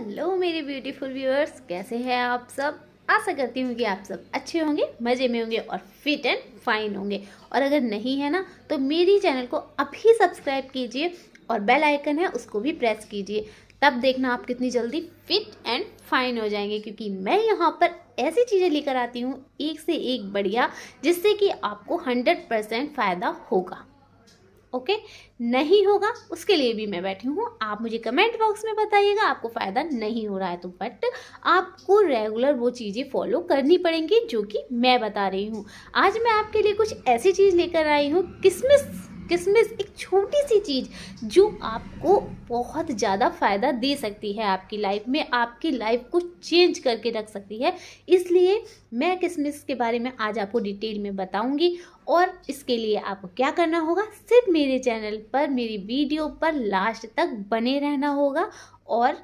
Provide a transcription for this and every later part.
hello मेरे beautiful viewers कैसे हैं आप सब आशा करती हूँ कि आप सब अच्छे होंगे मज़े में होंगे और फिट एंड फाइन होंगे और अगर नहीं है ना तो मेरी चैनल को अभी सब्सक्राइब कीजिए और बेल आइकन है उसको भी प्रेस कीजिए तब देखना आप कितनी जल्दी फिट एंड फाइन हो जाएंगे क्योंकि मैं यहाँ पर ऐसी चीज़ें लेकर आती हूँ एक से एक बढ़िया जिससे कि आपको हंड्रेड परसेंट फ़ायदा होगा ओके नहीं होगा उसके लिए भी मैं बैठी हूँ आप मुझे कमेंट बॉक्स में बताइएगा आपको फ़ायदा नहीं हो रहा है तो बट आपको रेगुलर वो चीज़ें फॉलो करनी पड़ेंगी जो कि मैं बता रही हूँ आज मैं आपके लिए कुछ ऐसी चीज़ लेकर आई हूँ किसमिस किसमिस एक छोटी सी चीज़ जो आपको बहुत ज़्यादा फ़ायदा दे सकती है आपकी लाइफ में आपकी लाइफ को चेंज करके रख सकती है इसलिए मैं किसमिस के बारे में आज आपको डिटेल में बताऊंगी और इसके लिए आपको क्या करना होगा सिर्फ मेरे चैनल पर मेरी वीडियो पर लास्ट तक बने रहना होगा और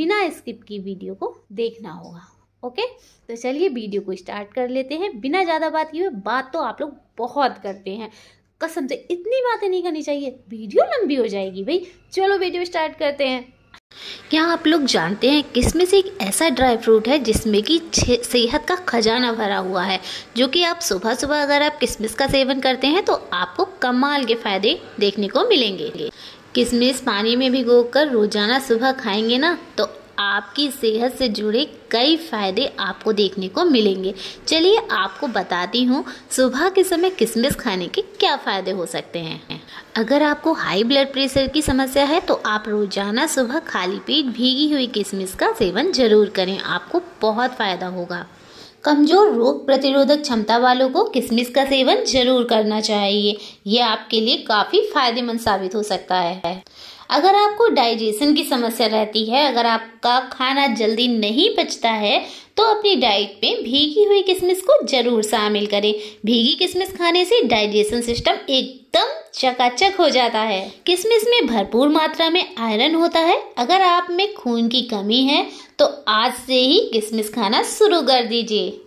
बिना स्किप की वीडियो को देखना होगा ओके तो चलिए वीडियो को स्टार्ट कर लेते हैं बिना ज़्यादा बात किए बात तो आप लोग बहुत करते हैं कसम से इतनी बातें नहीं करनी चाहिए वीडियो लंबी हो जाएगी भाई चलो वीडियो स्टार्ट करते हैं क्या आप लोग जानते हैं किसमें से एक ऐसा ड्राई फ्रूट है जिसमें कि सेहत का खजाना भरा हुआ है जो कि आप सुबह सुबह अगर आप किसमिस का सेवन करते हैं तो आपको कमाल के फायदे देखने को मिलेंगे किसमिस पानी में भिगोकर रोजाना सुबह खाएंगे ना तो आपकी सेहत से जुड़े कई फायदे आपको देखने को मिलेंगे चलिए आपको बताती हूँ सुबह के समय किसमिस खाने के क्या फ़ायदे हो सकते हैं अगर आपको हाई ब्लड प्रेशर की समस्या है तो आप रोजाना सुबह खाली पेट भीगी हुई किसमिस का सेवन जरूर करें आपको बहुत फ़ायदा होगा कमजोर रोग प्रतिरोधक क्षमता वालों को किसमिस का सेवन जरूर करना चाहिए यह आपके लिए काफ़ी फायदेमंद साबित हो सकता है अगर आपको डाइजेशन की समस्या रहती है अगर आपका खाना जल्दी नहीं पचता है तो अपनी डाइट में भीगी हुई किशमिश को जरूर शामिल करें भीगी किशमिश खाने से डाइजेशन सिस्टम एकदम चकाचक हो जाता है किशमिश में भरपूर मात्रा में आयरन होता है अगर आप में खून की कमी है तो आज से ही किशमिश खाना शुरू कर दीजिए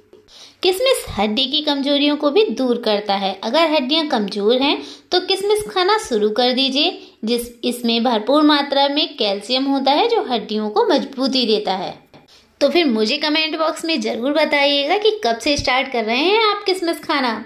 किशमिश हड्डी की कमजोरियों को भी दूर करता है अगर हड्डियां कमजोर हैं तो किशमिश खाना शुरू कर दीजिए जिस इसमें भरपूर मात्रा में कैल्शियम होता है जो हड्डियों को मजबूती देता है तो फिर मुझे कमेंट बॉक्स में ज़रूर बताइएगा कि कब से स्टार्ट कर रहे हैं आप किसमस खाना